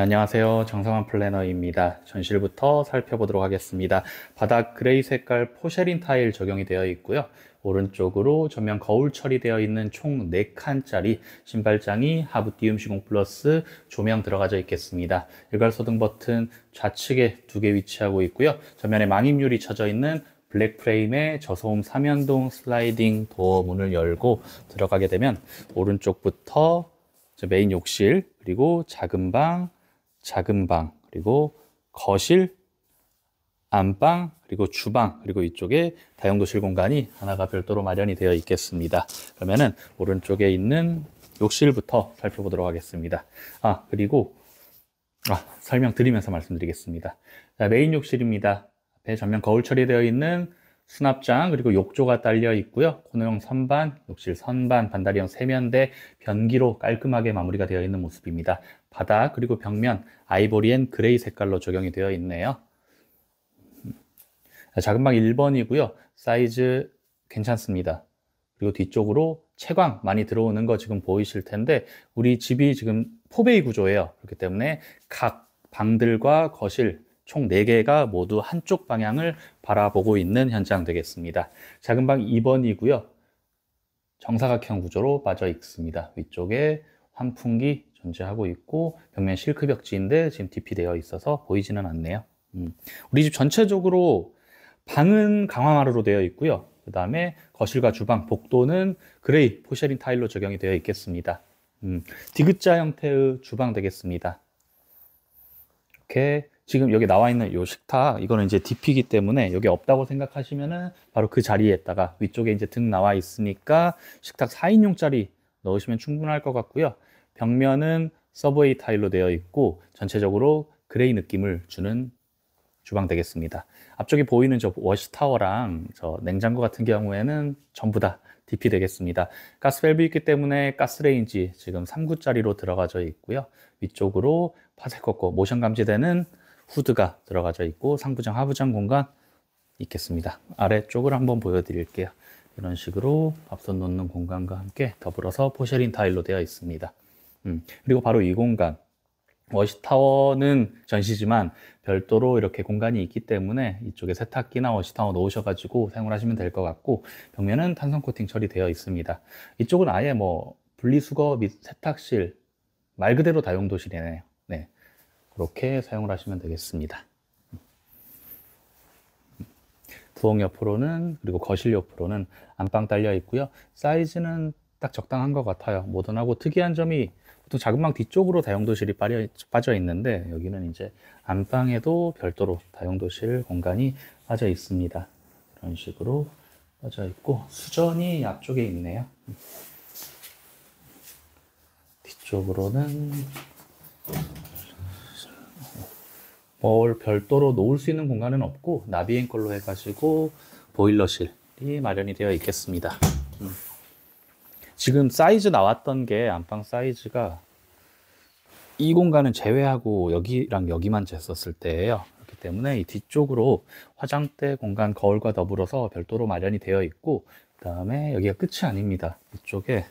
네, 안녕하세요. 정상환 플래너입니다. 전실부터 살펴보도록 하겠습니다. 바닥 그레이 색깔 포쉐린 타일 적용이 되어 있고요. 오른쪽으로 전면 거울 처리되어 있는 총 4칸짜리 신발장이 하부 띄움시공 플러스 조명 들어가져 있겠습니다. 일괄 소등 버튼 좌측에 두 개 위치하고 있고요. 전면에 망입률이 쳐져 있는 블랙 프레임의 저소음 3연동 슬라이딩 도어 문을 열고 들어가게 되면 오른쪽부터 메인 욕실 그리고 작은 방 작은 방, 그리고 거실, 안방, 그리고 주방, 그리고 이쪽에 다용도실 공간이 하나가 별도로 마련이 되어 있겠습니다. 그러면은 오른쪽에 있는 욕실부터 살펴보도록 하겠습니다. 아, 그리고 아, 설명드리면서 말씀드리겠습니다. 자, 메인 욕실입니다. 앞에 전면 거울 처리되어 있는 수납장 그리고 욕조가 딸려 있고요. 코너형 선반, 욕실 선반, 반다리형 세면대, 변기로 깔끔하게 마무리가 되어 있는 모습입니다. 바닥 그리고 벽면 아이보리 앤 그레이 색깔로 적용이 되어 있네요. 작은 방 1번이고요. 사이즈 괜찮습니다. 그리고 뒤쪽으로 채광 많이 들어오는 거 지금 보이실 텐데 우리 집이 지금 포베이 구조예요. 그렇기 때문에 각 방들과 거실 총 4개가 모두 한쪽 방향을 바라보고 있는 현장 되겠습니다. 작은 방 2번이고요. 정사각형 구조로 빠져 있습니다. 위쪽에 환풍기 존재하고 있고 벽면 실크 벽지인데 지금 DP되어 있어서 보이지는 않네요. 음. 우리 집 전체적으로 방은 강화마루로 되어 있고요. 그 다음에 거실과 주방, 복도는 그레이 포쉐링 타일로 적용이 되어 있겠습니다. 음, 디귿자 형태의 주방 되겠습니다. 이렇게 지금 여기 나와 있는 요 식탁 이거는 이제 DP이기 때문에 여기 없다고 생각하시면은 바로 그 자리에다가 위쪽에 이제 등 나와 있으니까 식탁 4인용짜리 넣으시면 충분할 것 같고요. 벽면은 서브웨이 타일로 되어 있고 전체적으로 그레이 느낌을 주는 주방 되겠습니다. 앞쪽에 보이는 저 워시타워랑 저 냉장고 같은 경우에는 전부 다 DP 되겠습니다. 가스 밸브 있기 때문에 가스레인지 지금 3구짜리로 들어가져 있고요. 위쪽으로 파색 꺾고 모션 감지되는 후드가 들어가져 있고 상부장 하부장 공간 있겠습니다. 아래쪽을 한번 보여드릴게요. 이런 식으로 앞선 놓는 공간과 함께 더불어서 포쉐린 타일로 되어 있습니다. 음, 그리고 바로 이 공간 워시타워는 전시지만 별도로 이렇게 공간이 있기 때문에 이쪽에 세탁기나 워시타워 놓으셔가지고 사용하시면 될 것 같고 벽면은 탄성 코팅 처리되어 있습니다. 이쪽은 아예 뭐 분리수거 및 세탁실 말 그대로 다용도실이네요. 이렇게 사용을 하시면 되겠습니다. 부엌 옆으로는 그리고 거실 옆으로는 안방 딸려 있고요. 사이즈는 딱 적당한 것 같아요. 모던하고 특이한 점이 보통 작은 방 뒤쪽으로 다용도실이 빠져 있는데 여기는 이제 안방에도 별도로 다용도실 공간이 빠져 있습니다. 이런 식으로 빠져 있고 수전이 앞쪽에 있네요. 뒤쪽으로는 뭘 별도로 놓을 수 있는 공간은 없고 나비앵 걸로 해가지고 보일러실이 마련이 되어 있겠습니다. 음. 지금 사이즈 나왔던 게 안방 사이즈가 이 공간은 제외하고 여기랑 여기만 쟀었을 때예요. 그렇기 때문에 이 뒤쪽으로 화장대 공간 거울과 더불어서 별도로 마련이 되어 있고 그 다음에 여기가 끝이 아닙니다. 이쪽에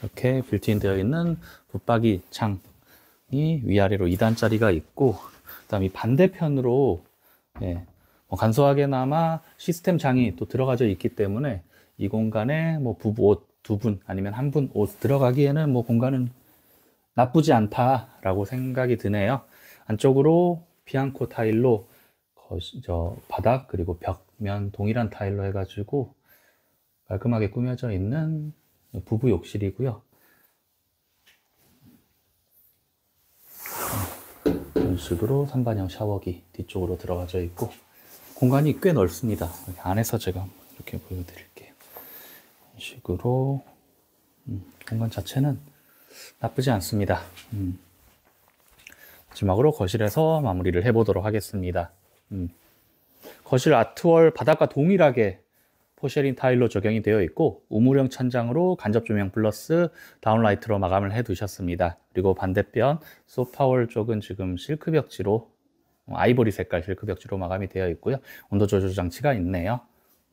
이렇게 빌트인 되어 있는 붙박이 창이 위아래로 2단짜리가 있고 그다음 이 반대편으로 예, 뭐 간소하게나마 시스템 장이 또 들어가져 있기 때문에 이 공간에 뭐 부부 옷 두 분 아니면 한 분 옷 들어가기에는 뭐 공간은 나쁘지 않다라고 생각이 드네요. 안쪽으로 비앙코 타일로 거시, 저 바닥 그리고 벽면 동일한 타일로 해가지고 깔끔하게 꾸며져 있는 부부 욕실이고요. 기술도로 3반형 샤워기 뒤쪽으로 들어가져 있고 공간이 꽤 넓습니다. 안에서 제가 이렇게 보여드릴게요. 이런 식으로 음, 공간 자체는 나쁘지 않습니다. 음. 마지막으로 거실에서 마무리를 해보도록 하겠습니다. 음. 거실 아트월 바닥과 동일하게 포쉐린 타일로 적용이 되어 있고 우물형 천장으로 간접 조명 플러스 다운라이트로 마감을 해 두셨습니다. 그리고 반대편 소파월 쪽은 지금 실크 벽지로 어, 아이보리 색깔 실크 벽지로 마감이 되어 있고요. 온도 조절 장치가 있네요.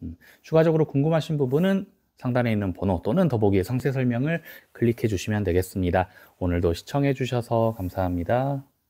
음, 추가적으로 궁금하신 부분은 상단에 있는 번호 또는 더보기의 상세 설명을 클릭해 주시면 되겠습니다. 오늘도 시청해 주셔서 감사합니다.